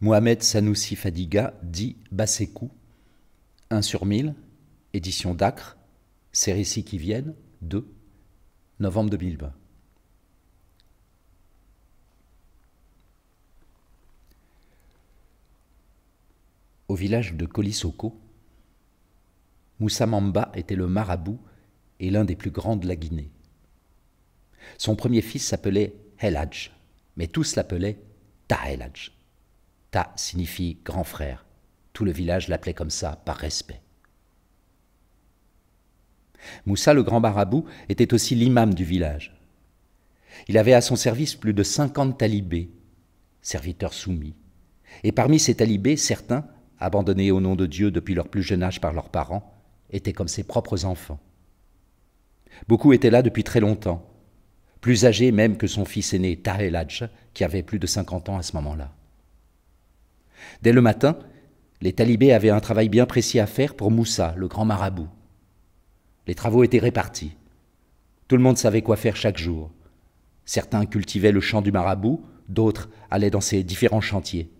Mohamed Sanoussi Fadiga, dit Bassékou, 1 sur 1000, édition d'Acre, ces récits qui viennent, 2, novembre 2020. Au village de Kolissoko, Moussamamba était le marabout et l'un des plus grands de la Guinée. Son premier fils s'appelait Heladj, mais tous l'appelaient Taheladj. Ta signifie grand frère. Tout le village l'appelait comme ça, par respect. Moussa le grand barabou, était aussi l'imam du village. Il avait à son service plus de 50 talibés, serviteurs soumis. Et parmi ces talibés, certains, abandonnés au nom de Dieu depuis leur plus jeune âge par leurs parents, étaient comme ses propres enfants. Beaucoup étaient là depuis très longtemps, plus âgés même que son fils aîné Taheladj, qui avait plus de 50 ans à ce moment-là. Dès le matin, les talibés avaient un travail bien précis à faire pour Moussa, le grand marabout. Les travaux étaient répartis. Tout le monde savait quoi faire chaque jour. Certains cultivaient le champ du marabout, d'autres allaient dans ses différents chantiers.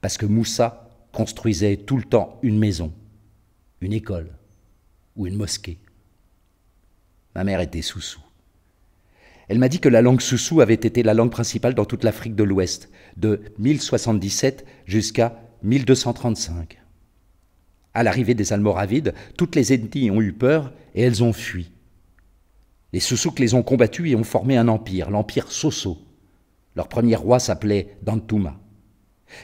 Parce que Moussa construisait tout le temps une maison, une école ou une mosquée. Ma mère était sous-sous. Elle m'a dit que la langue soussou avait été la langue principale dans toute l'Afrique de l'Ouest, de 1077 jusqu'à 1235. À l'arrivée des Almoravides, toutes les ethnies ont eu peur et elles ont fui. Les Soussouks les ont combattus et ont formé un empire, l'empire Soso. Leur premier roi s'appelait Dantuma.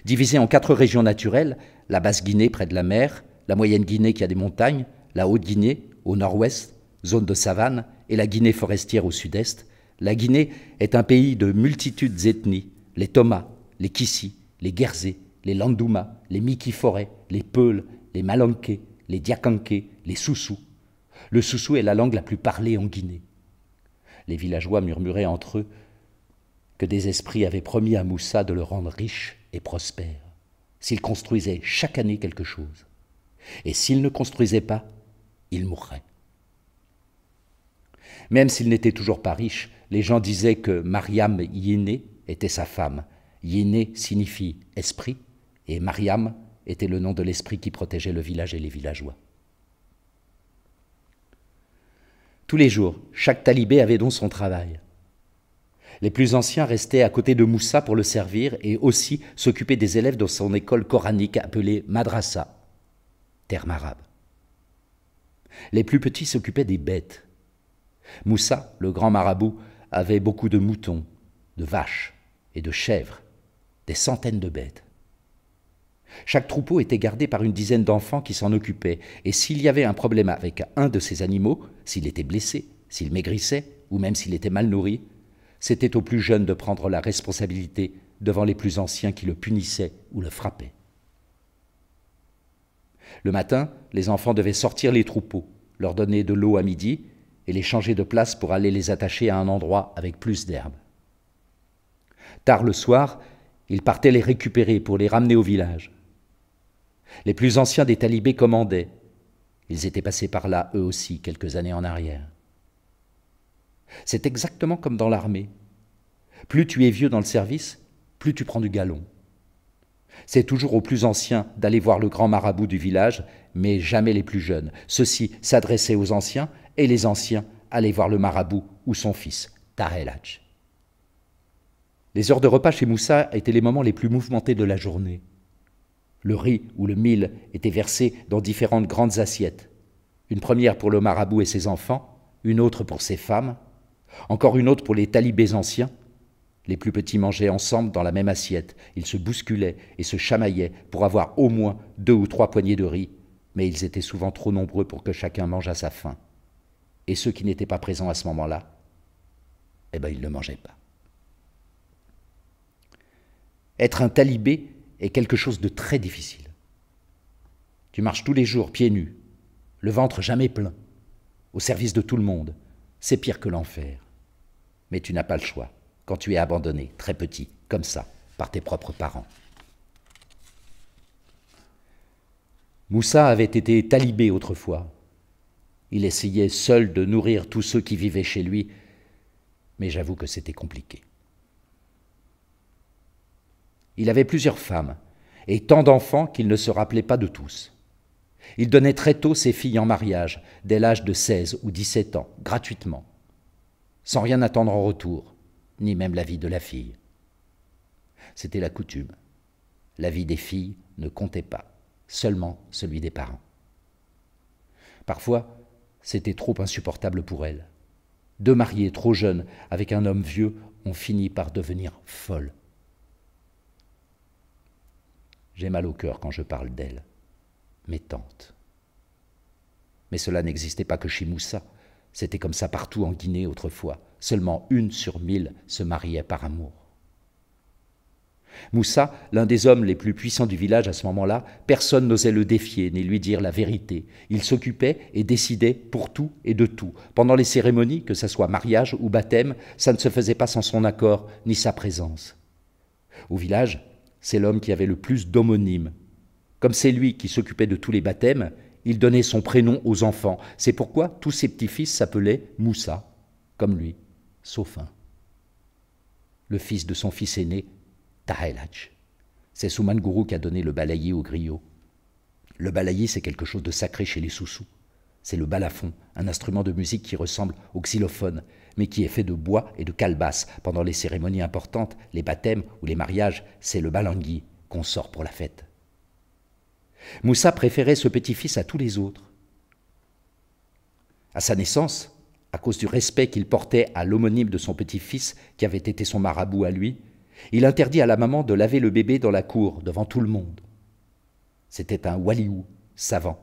Divisé en quatre régions naturelles, la basse Guinée près de la mer, la moyenne Guinée qui a des montagnes, la haute Guinée au nord-ouest, zone de savane, et la Guinée forestière au sud-est, la Guinée est un pays de multitudes ethnies, les Thomas, les Kissi, les Guerzés, les Landouma, les Mikiforé, les Peuls, les Malankés, les Diakanké, les Soussous. Le Soussou est la langue la plus parlée en Guinée. Les villageois murmuraient entre eux que des esprits avaient promis à Moussa de le rendre riche et prospère, s'il construisait chaque année quelque chose. Et s'il ne construisait pas, il mourrait. Même s'il n'était toujours pas riche, les gens disaient que Mariam Yéné était sa femme. Yéné signifie esprit et Mariam était le nom de l'esprit qui protégeait le village et les villageois. Tous les jours, chaque talibé avait donc son travail. Les plus anciens restaient à côté de Moussa pour le servir et aussi s'occuper des élèves dans son école coranique appelée madrasa, terre arabe. Les plus petits s'occupaient des bêtes. Moussa, le grand marabout, avait beaucoup de moutons, de vaches et de chèvres, des centaines de bêtes. Chaque troupeau était gardé par une dizaine d'enfants qui s'en occupaient, et s'il y avait un problème avec un de ces animaux, s'il était blessé, s'il maigrissait, ou même s'il était mal nourri, c'était aux plus jeunes de prendre la responsabilité devant les plus anciens qui le punissaient ou le frappaient. Le matin, les enfants devaient sortir les troupeaux, leur donner de l'eau à midi et les changer de place pour aller les attacher à un endroit avec plus d'herbe. Tard le soir, ils partaient les récupérer pour les ramener au village. Les plus anciens des talibés commandaient. Ils étaient passés par là, eux aussi, quelques années en arrière. C'est exactement comme dans l'armée. Plus tu es vieux dans le service, plus tu prends du galon. C'est toujours aux plus anciens d'aller voir le grand marabout du village, mais jamais les plus jeunes. Ceux-ci s'adressaient aux anciens et les anciens allaient voir le marabout ou son fils, Tarellach. Les heures de repas chez Moussa étaient les moments les plus mouvementés de la journée. Le riz ou le mil était versé dans différentes grandes assiettes. Une première pour le marabout et ses enfants, une autre pour ses femmes, encore une autre pour les talibés anciens. Les plus petits mangeaient ensemble dans la même assiette, ils se bousculaient et se chamaillaient pour avoir au moins deux ou trois poignées de riz, mais ils étaient souvent trop nombreux pour que chacun mange à sa faim. Et ceux qui n'étaient pas présents à ce moment-là, eh bien, ils ne mangeaient pas. Être un talibé est quelque chose de très difficile. Tu marches tous les jours pieds nus, le ventre jamais plein, au service de tout le monde. C'est pire que l'enfer. Mais tu n'as pas le choix quand tu es abandonné, très petit, comme ça, par tes propres parents. Moussa avait été talibé autrefois, il essayait seul de nourrir tous ceux qui vivaient chez lui, mais j'avoue que c'était compliqué. Il avait plusieurs femmes et tant d'enfants qu'il ne se rappelait pas de tous. Il donnait très tôt ses filles en mariage, dès l'âge de 16 ou 17 ans, gratuitement, sans rien attendre en retour, ni même la vie de la fille. C'était la coutume. La vie des filles ne comptait pas, seulement celui des parents. Parfois, c'était trop insupportable pour elle. Deux mariés trop jeunes avec un homme vieux ont fini par devenir folles. J'ai mal au cœur quand je parle d'elle, mes tantes. Mais cela n'existait pas que chez Moussa. C'était comme ça partout en Guinée autrefois. Seulement une sur mille se mariait par amour. Moussa, l'un des hommes les plus puissants du village à ce moment-là, personne n'osait le défier ni lui dire la vérité. Il s'occupait et décidait pour tout et de tout. Pendant les cérémonies, que ce soit mariage ou baptême, ça ne se faisait pas sans son accord ni sa présence. Au village, c'est l'homme qui avait le plus d'homonymes. Comme c'est lui qui s'occupait de tous les baptêmes, il donnait son prénom aux enfants. C'est pourquoi tous ses petits-fils s'appelaient Moussa, comme lui, sauf un. Le fils de son fils aîné, c'est Souman Guru qui a donné le balayi au griot. Le balayi, c'est quelque chose de sacré chez les Soussous. C'est le balafon, un instrument de musique qui ressemble au xylophone, mais qui est fait de bois et de calebasse. Pendant les cérémonies importantes, les baptêmes ou les mariages, c'est le balangui qu'on sort pour la fête. Moussa préférait ce petit-fils à tous les autres. À sa naissance, à cause du respect qu'il portait à l'homonyme de son petit-fils qui avait été son marabout à lui, il interdit à la maman de laver le bébé dans la cour, devant tout le monde. C'était un Waliou, savant,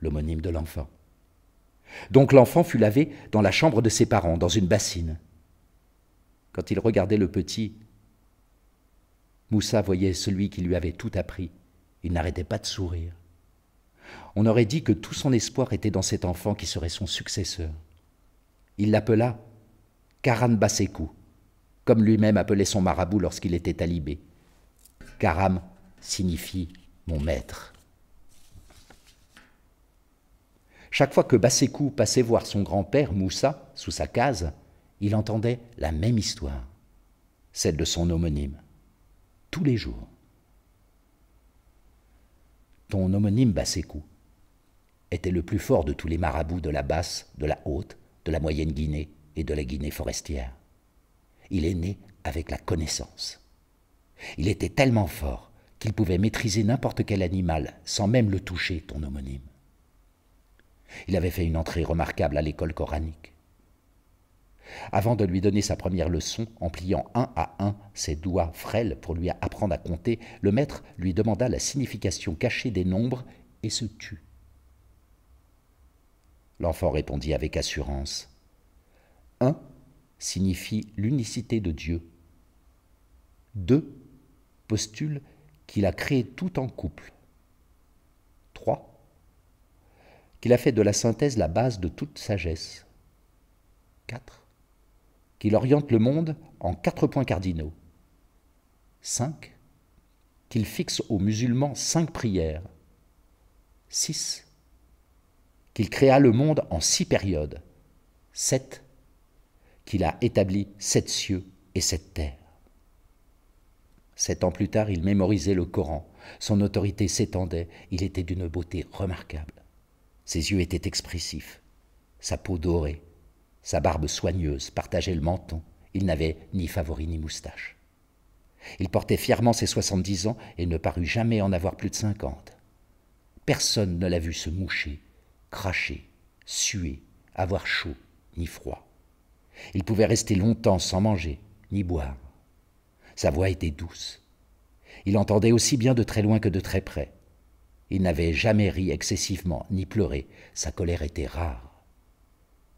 l'homonyme de l'enfant. Donc l'enfant fut lavé dans la chambre de ses parents, dans une bassine. Quand il regardait le petit, Moussa voyait celui qui lui avait tout appris. Il n'arrêtait pas de sourire. On aurait dit que tout son espoir était dans cet enfant qui serait son successeur. Il l'appela Karan comme lui-même appelait son marabout lorsqu'il était talibé. Karam signifie mon maître. Chaque fois que Bassékou passait voir son grand-père, Moussa, sous sa case, il entendait la même histoire, celle de son homonyme, tous les jours. Ton homonyme Bassékou était le plus fort de tous les marabouts de la basse, de la haute, de la moyenne Guinée et de la Guinée forestière. Il est né avec la connaissance. Il était tellement fort qu'il pouvait maîtriser n'importe quel animal sans même le toucher, ton homonyme. Il avait fait une entrée remarquable à l'école coranique. Avant de lui donner sa première leçon, en pliant un à un ses doigts frêles pour lui apprendre à compter, le maître lui demanda la signification cachée des nombres et se tut. L'enfant répondit avec assurance. Un signifie l'unicité de Dieu. 2. Postule qu'il a créé tout en couple. 3. Qu'il a fait de la synthèse la base de toute sagesse. 4. Qu'il oriente le monde en quatre points cardinaux. 5. Qu'il fixe aux musulmans cinq prières. 6. Qu'il créa le monde en six périodes. 7 qu'il a établi sept cieux et sept terres. Sept ans plus tard, il mémorisait le Coran, son autorité s'étendait, il était d'une beauté remarquable. Ses yeux étaient expressifs, sa peau dorée, sa barbe soigneuse partageait le menton, il n'avait ni favori ni moustache. Il portait fièrement ses soixante-dix ans et ne parut jamais en avoir plus de cinquante. Personne ne l'a vu se moucher, cracher, suer, avoir chaud ni froid. Il pouvait rester longtemps sans manger, ni boire. Sa voix était douce. Il entendait aussi bien de très loin que de très près. Il n'avait jamais ri excessivement, ni pleuré. Sa colère était rare.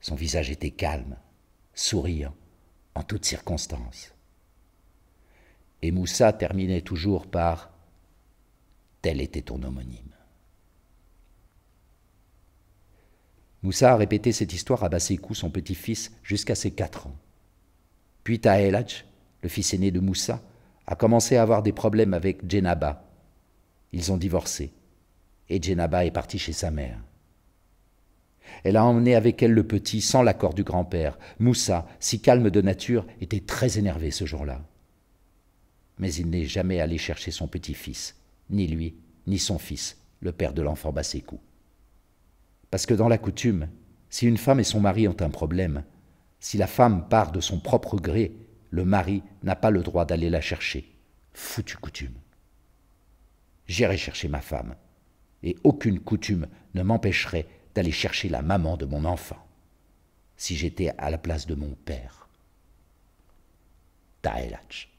Son visage était calme, souriant, en toutes circonstances. Et Moussa terminait toujours par Tel était ton homonyme. Moussa a répété cette histoire à Bassékou, son petit-fils, jusqu'à ses quatre ans. Puis Taeladj, le fils aîné de Moussa, a commencé à avoir des problèmes avec Djenaba. Ils ont divorcé et Djenaba est partie chez sa mère. Elle a emmené avec elle le petit sans l'accord du grand-père. Moussa, si calme de nature, était très énervé ce jour-là. Mais il n'est jamais allé chercher son petit-fils, ni lui, ni son fils, le père de l'enfant Bassékou. Parce que dans la coutume, si une femme et son mari ont un problème, si la femme part de son propre gré, le mari n'a pas le droit d'aller la chercher. Foutue coutume. J'irai chercher ma femme, et aucune coutume ne m'empêcherait d'aller chercher la maman de mon enfant, si j'étais à la place de mon père. Taelach.